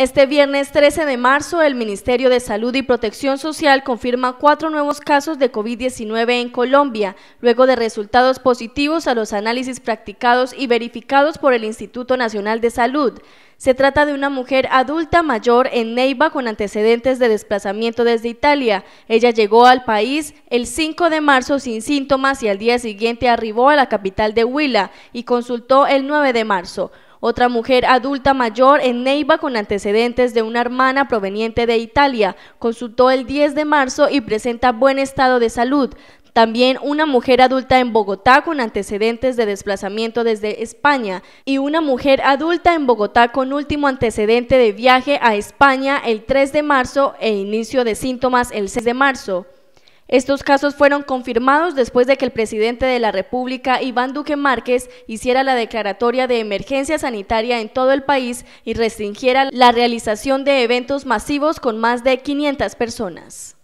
Este viernes 13 de marzo, el Ministerio de Salud y Protección Social confirma cuatro nuevos casos de COVID-19 en Colombia, luego de resultados positivos a los análisis practicados y verificados por el Instituto Nacional de Salud. Se trata de una mujer adulta mayor en Neiva con antecedentes de desplazamiento desde Italia. Ella llegó al país el 5 de marzo sin síntomas y al día siguiente arribó a la capital de Huila y consultó el 9 de marzo. Otra mujer adulta mayor en Neiva con antecedentes de una hermana proveniente de Italia consultó el 10 de marzo y presenta buen estado de salud. También una mujer adulta en Bogotá con antecedentes de desplazamiento desde España y una mujer adulta en Bogotá con último antecedente de viaje a España el 3 de marzo e inicio de síntomas el 6 de marzo. Estos casos fueron confirmados después de que el presidente de la República, Iván Duque Márquez, hiciera la declaratoria de emergencia sanitaria en todo el país y restringiera la realización de eventos masivos con más de 500 personas.